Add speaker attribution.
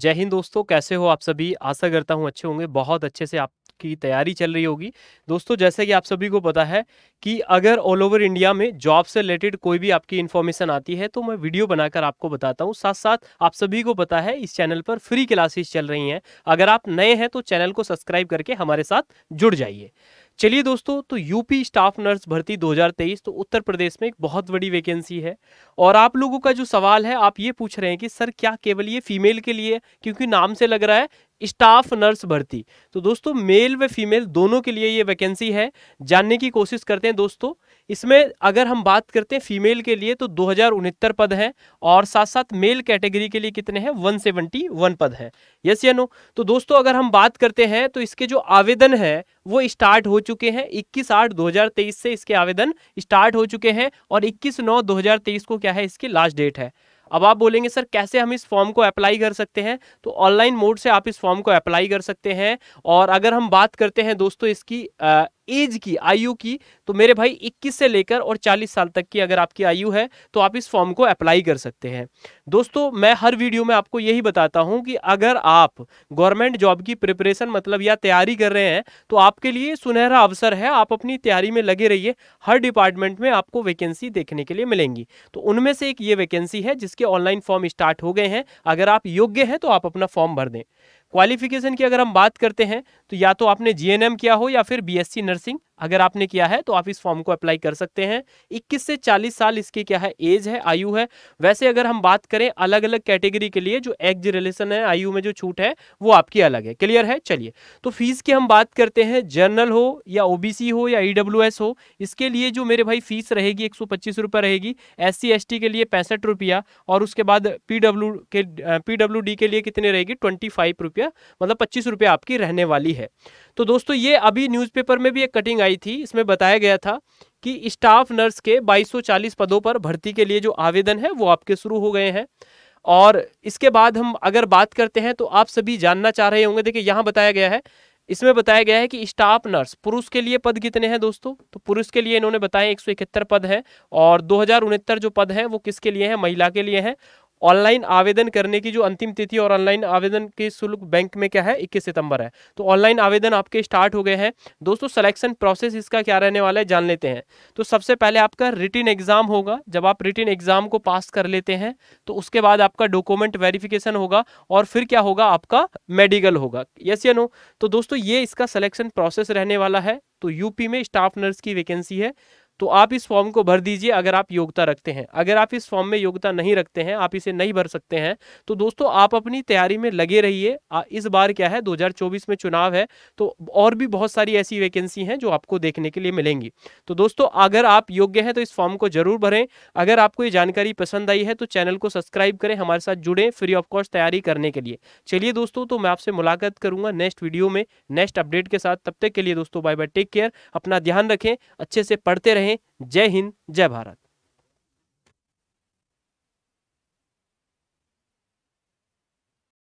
Speaker 1: जय हिंद दोस्तों कैसे हो आप सभी आशा करता हूँ अच्छे होंगे बहुत अच्छे से आपकी तैयारी चल रही होगी दोस्तों जैसे कि आप सभी को पता है कि अगर ऑल ओवर इंडिया में जॉब से रिलेटेड कोई भी आपकी इन्फॉर्मेशन आती है तो मैं वीडियो बनाकर आपको बताता हूँ साथ साथ आप सभी को पता है इस चैनल पर फ्री क्लासेस चल रही हैं अगर आप नए हैं तो चैनल को सब्सक्राइब करके हमारे साथ जुड़ जाइए चलिए दोस्तों तो यूपी स्टाफ नर्स भर्ती 2023 तो उत्तर प्रदेश में एक बहुत बड़ी वैकेंसी है और आप लोगों का जो सवाल है आप ये पूछ रहे हैं कि सर क्या केवल ये फीमेल के लिए क्योंकि नाम से लग रहा है स्टाफ नर्स भर्ती तो दोस्तों मेल व फीमेल दोनों के लिए ये वैकेंसी है जानने की कोशिश करते हैं दोस्तों इसमें अगर हम बात करते हैं फीमेल के लिए तो दो पद हैं और साथ साथ मेल कैटेगरी के लिए कितने हैं 171 पद हैं यस या नो तो दोस्तों अगर हम बात करते हैं तो इसके जो आवेदन है वो स्टार्ट हो चुके हैं इक्कीस आठ दो से इसके आवेदन स्टार्ट हो चुके हैं और इक्कीस नौ दो को क्या है इसकी लास्ट डेट है अब आप बोलेंगे सर कैसे हम इस फॉर्म को अप्लाई कर सकते हैं तो ऑनलाइन मोड से आप इस फॉर्म को अप्लाई कर सकते हैं और अगर हम बात करते हैं दोस्तों इसकी एज की आयु की तो मेरे भाई 21 से लेकर और 40 साल तक की अगर आपकी आयु है तो आप इस फॉर्म को अप्लाई कर सकते हैं दोस्तों मैं हर वीडियो में आपको यही बताता हूं कि अगर आप गवर्नमेंट जॉब की प्रिपरेशन मतलब या तैयारी कर रहे हैं तो आपके लिए सुनहरा अवसर है आप अपनी तैयारी में लगे रहिए हर डिपार्टमेंट में आपको वैकेंसी देखने के लिए मिलेंगी तो उनमें से एक ये वैकेंसी है जिसके ऑनलाइन फॉर्म स्टार्ट हो गए हैं अगर आप योग्य हैं तो आप अपना फॉर्म भर दें क्वालिफिकेशन की अगर हम बात करते हैं तो या तो आपने जीएनएम किया हो या फिर बीएससी नर्सिंग अगर आपने किया है तो आप इस फॉर्म को अप्लाई कर सकते हैं 21 से 40 साल इसकी क्या है एज है आयु है वैसे अगर हम बात करें अलग अलग कैटेगरी के लिए जो एक्ज रिलेशन है आयु में जो छूट है वो आपकी अलग है क्लियर है चलिए तो फीस की हम बात करते हैं जर्नल हो या ओबीसी हो या ईडब्ल्यू हो इसके लिए जो मेरे भाई फीस रहेगी एक सौ रहेगी एस सी के लिए पैंसठ रुपया और उसके बाद पीडब्ल्यू के पीडब्ल्यू के लिए कितने रहेगी ट्वेंटी फाइव रुपया मतलब पच्चीस रुपया आपकी रहने वाली है तो दोस्तों ये अभी न्यूज़पेपर में भी एक कटिंग लगाई थी इसमें बताया गया था कि स्टाफ नर्स के 2240 पदों पर भर्ती के लिए जो आवेदन है वो आपके शुरू हो गए हैं और इसके बाद हम अगर बात करते हैं तो आप सभी जानना चाह रहे होंगे देखिए यहाँ बताया गया है इसमें बताया गया है कि स्टाफ नर्स पुरुष के लिए पद कितने हैं दोस्तों तो पुरुष के लिए इन्होंने बताया एक पद हैं और दो जो पद हैं वो किसके लिए हैं महिला के लिए हैं ऑनलाइन आवेदन करने की जो अंतिम तिथि और ऑनलाइन आवेदन के शुल्क बैंक में क्या है इक्कीस सितंबर है तो ऑनलाइन आवेदन आपके स्टार्ट हो गए हैं दोस्तों सिलेक्शन प्रोसेस इसका क्या रहने वाला है जान लेते हैं तो सबसे पहले आपका रिटिन एग्जाम होगा जब आप रिटिन एग्जाम को पास कर लेते हैं तो उसके बाद आपका डॉक्यूमेंट वेरिफिकेशन होगा और फिर क्या होगा आपका मेडिकल होगा यस या नो तो दोस्तों ये इसका सिलेक्शन प्रोसेस रहने वाला है तो यूपी में स्टाफ नर्स की वैकेंसी है तो आप इस फॉर्म को भर दीजिए अगर आप योग्यता रखते हैं अगर आप इस फॉर्म में योग्यता नहीं रखते हैं आप इसे नहीं भर सकते हैं तो दोस्तों आप अपनी तैयारी में लगे रहिए इस बार क्या है 2024 में चुनाव है तो और भी बहुत सारी ऐसी वैकेंसी हैं जो आपको देखने के लिए मिलेंगी तो दोस्तों अगर आप योग्य हैं तो इस फॉर्म को जरूर भरें अगर आपको ये जानकारी पसंद आई है तो चैनल को सब्सक्राइब करें हमारे साथ जुड़ें फ्री ऑफ कॉस्ट तैयारी करने के लिए चलिए दोस्तों तो मैं आपसे मुलाकात करूंगा नेक्स्ट वीडियो में नेक्स्ट अपडेट के साथ तब तक के लिए दोस्तों बाय बाय टेक केयर अपना ध्यान रखें अच्छे से पढ़ते रहें रहें जय हिंद जय भारत